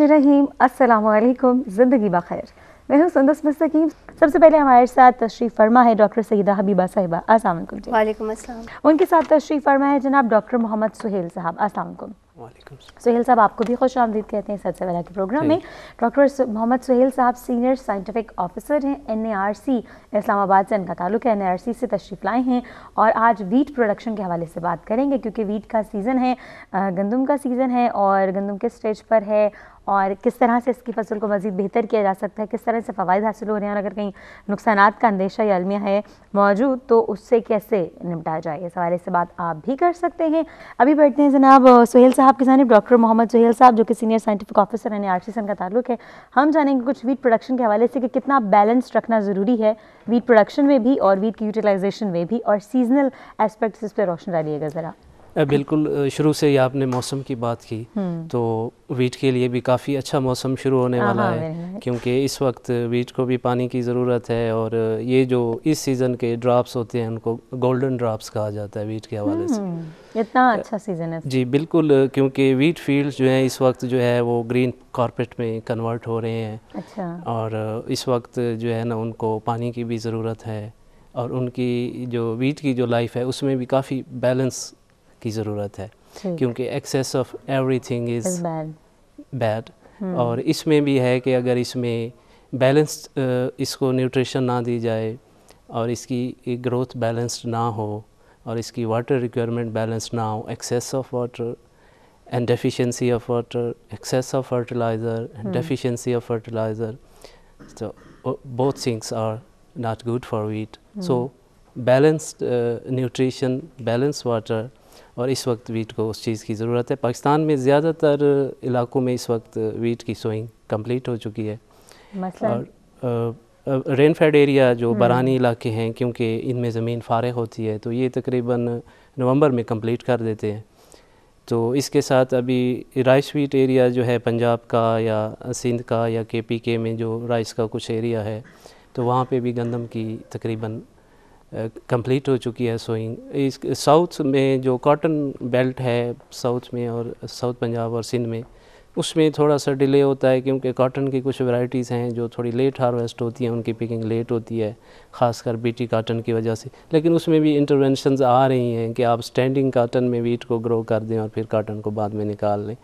रहीम अस्सलाम वालेकुम ज़िंदगी बखैर मैं हूँ संदस मस्तकीम सबसे पहले हमारे साथ तशरीफ़ फरमा है डॉक्टर सईदा हबीबा साहिबा अस्सलाम वालेकुम वालेकुम अस्सलाम उनके साथ तशरीफ़ फरमा है जनाब डॉक्टर मोहम्मद सुहेल साहब अस्सलाम वालेकुम सुहेल साहब आपको भी खुश आमदीद कहते हैं सबसे पहला के प्रोग्राम में डॉक्टर मोहम्मद सुहेल साहब सीनियर साइंटिफिक ऑफिसर हैं एन इस्लामाबाद से इनका ताल्लुक है एन से तशरीफ़ लाए हैं और आज वीट प्रोडक्शन के हवाले से बात करेंगे क्योंकि वीट का सीज़न है गंदम का सीज़न है और गंदम किस स्टेज पर है और किस तरह से इसकी फसल को मज़ीद बेहतर किया जा सकता है किस तरह से फ़वाद हासिल हो रहे हैं और अगर कहीं नुकसान का अंदेशा या अलमिया है मौजूद तो उससे कैसे निपटा जाए इस हवाले से बात आप भी कर सकते हैं अभी बैठते हैं जनाब सुहेल साहब के जानब डॉक्टर मोहम्मद सुहेल साहब जो कि सीनियर साइंटिफिक ऑफिसर यानी आर सन का ताल्लुक है हम जानेंगे कुछ वीट प्रोडक्शन के हवाले से कि कितना बैलेंस रखना ज़रूरी है वीट प्रोडक्शन में भी और वीट की यूटिलाइजेशन में भी और सीजनल एस्पेक्ट्स इस पर रोशन डालिएगा ज़रा बिल्कुल शुरू से ही आपने मौसम की बात की हम्म। तो वीट के लिए भी काफ़ी अच्छा मौसम शुरू होने हाँ, वाला हाँ, है क्योंकि इस वक्त वीट को भी पानी की ज़रूरत है और ये जो इस सीज़न के ड्राप्स होते हैं उनको गोल्डन ड्राप्स कहा जाता है वीट के हवाले से हम्म, इतना अच्छा सीज़न है जी बिल्कुल क्योंकि वीट फील्ड जो है इस वक्त जो है वो ग्रीन कॉरपेट में कन्वर्ट हो रहे हैं अच्छा। और इस वक्त जो है ना उनको पानी की भी ज़रूरत है और उनकी जो वीट की जो लाइफ है उसमें भी काफ़ी बैलेंस की ज़रूरत है क्योंकि excess of everything is bad और इसमें भी है कि अगर इसमें बैलेंस्ड इसको न्यूट्रिशन ना दी जाए और इसकी ग्रोथ बैलेंस्ड ना हो और इसकी वाटर रिक्वायरमेंट बैलेंस्ड ना हो excess of water and deficiency of water excess of fertiliser and deficiency of fertiliser तो both things are not good for wheat so balanced nutrition balance water और इस वक्त वीट को उस चीज़ की ज़रूरत है पाकिस्तान में ज़्यादातर इलाकों में इस वक्त वीट की सोइंग कंप्लीट हो चुकी है और रेनफेड एरिया जो हम्म। बरानी इलाके हैं क्योंकि इनमें ज़मीन फारग होती है तो ये तकरीबन नवंबर में कंप्लीट कर देते हैं तो इसके साथ अभी राइस वीट एरिया जो है पंजाब का या सिंध का या के पी के में जो राइस का कुछ एरिया है तो वहाँ पर भी गंदम की तकरीबन कंप्लीट हो चुकी है सोइंग इस साउथ में जो कॉटन बेल्ट है साउथ में और साउथ पंजाब और सिंध में उसमें थोड़ा सा डिले होता है क्योंकि कॉटन की कुछ वैरायटीज़ हैं जो थोड़ी लेट हार्वेस्ट होती हैं उनकी पिकिंग लेट होती है खासकर बीटी काटन की वजह से लेकिन उसमें भी इंटरवेंशन आ रही हैं कि आप स्टैंडिंग काटन में वीट को ग्रो कर दें और फिर काटन को बाद में निकाल लें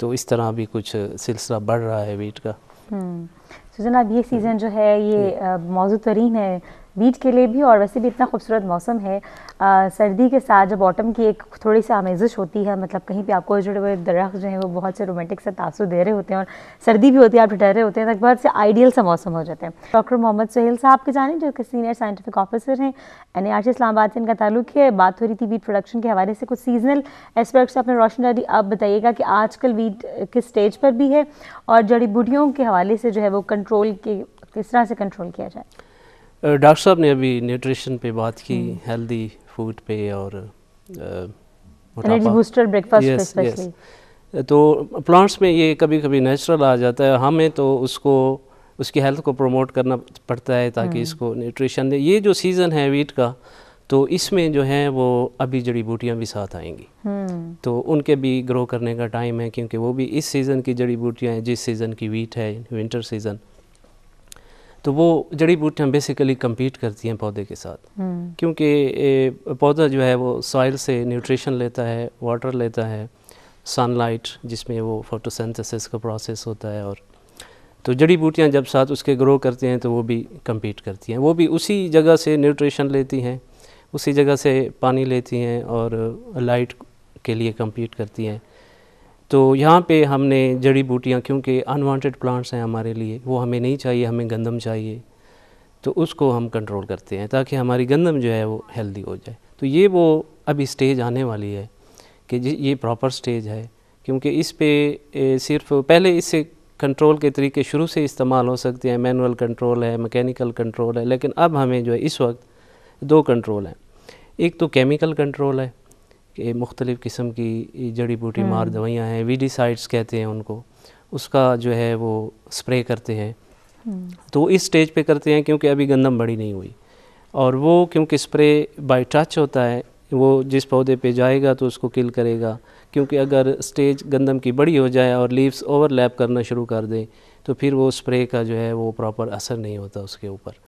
तो इस तरह भी कुछ सिलसिला बढ़ रहा है वीट का हम्म। तो जनाब ये सीज़न हम्म। जो है ये मौजूद तरीन है बीच के लिए भी और वैसे भी इतना खूबसूरत मौसम है आ, सर्दी के साथ जब ऑटम की एक थोड़ी सी आमेजिश होती है मतलब कहीं पे आपको जुड़े हुए दरख्त जो हैं वो बहुत से रोमांटिक से तासु दे रहे होते हैं और सर्दी भी होती है आप डर रहे होते हैं तक तो बहुत से आइडियल सा मौसम हो जाते हैं डॉक्टर मोहम्मद सहेल साहब के जाने जो कि सीनियर साइंटिफिक ऑफिसर हैं एन आर इस्लामाबाद से इनका ताल्लुक है बात हो रही थी बीट प्रोडक्शन के हवाले से कुछ सीजनल से आपने रोशन डाली आप बताइएगा कि आजकल वीट किस स्टेज पर भी है और जड़ी बूटियों के हवाले से जो है वो कंट्रोल के किस तरह से कंट्रोल किया जाए डॉक्टर साहब ने अभी न्यूट्रिशन पे बात की हम्म। हेल्दी फूड पे और बूस्टर ब्रेकफास्ट yes, yes. तो प्लांट्स में ये कभी कभी नेचुरल आ जाता है हमें तो उसको उसकी हेल्थ को प्रमोट करना पड़ता है ताकि हम्म। इसको न्यूट्रिशन दे ये जो सीज़न है वीट का तो इसमें जो है वो अभी जड़ी बूटियाँ भी साथ आएंगी हम्म। तो उनके भी ग्रो करने का टाइम है क्योंकि वो भी इस सीज़न की जड़ी बूटियाँ हैं जिस सीज़न की वीट है विंटर सीज़न तो वो जड़ी बूटियाँ बेसिकली कम्पीट करती हैं पौधे के साथ हम्म। क्योंकि पौधा जो है वो सॉइल से न्यूट्रिशन लेता है वाटर लेता है सनलाइट जिसमें वो फोटोसिंथेसिस का प्रोसेस होता है और तो जड़ी बूटियाँ जब साथ उसके ग्रो करती हैं तो वो भी कम्पीट करती हैं वो भी उसी जगह से न्यूट्रिशन लेती हैं उसी जगह से पानी लेती हैं और लाइट के लिए कम्पीट करती हैं तो यहाँ पे हमने जड़ी बूटियाँ क्योंकि अनवांटेड प्लांट्स हैं हमारे लिए वो हमें नहीं चाहिए हमें गंदम चाहिए तो उसको हम कंट्रोल करते हैं ताकि हमारी गंदम जो है वो हेल्दी हो जाए तो ये वो अभी स्टेज आने वाली है कि ये प्रॉपर स्टेज है क्योंकि इस पे सिर्फ पहले इससे कंट्रोल के तरीके शुरू से इस्तेमाल हो सकते हैं मैनुअल कंट्रोल है मैकेनिकल कंट्रोल है लेकिन अब हमें जो है इस वक्त दो कंट्रोल हैं एक तो केमिकल कंट्रोल है कि मुख्तलिफ़ किस्म की जड़ी बूटी मार हम्म। दवाइयाँ हैं वीडीसाइड्स कहते हैं उनको उसका जो है वो स्प्रे करते हैं हम्म। तो इस स्टेज पे करते हैं क्योंकि अभी गंदम बड़ी नहीं हुई और वो क्योंकि स्प्रे बाय टच होता है वो जिस पौधे पे जाएगा तो उसको किल करेगा क्योंकि अगर स्टेज गंदम की बड़ी हो जाए और लीव्स ओवरलैप करना शुरू कर दें तो फिर वो स्प्रे का जो है वो प्रॉपर असर नहीं होता उसके ऊपर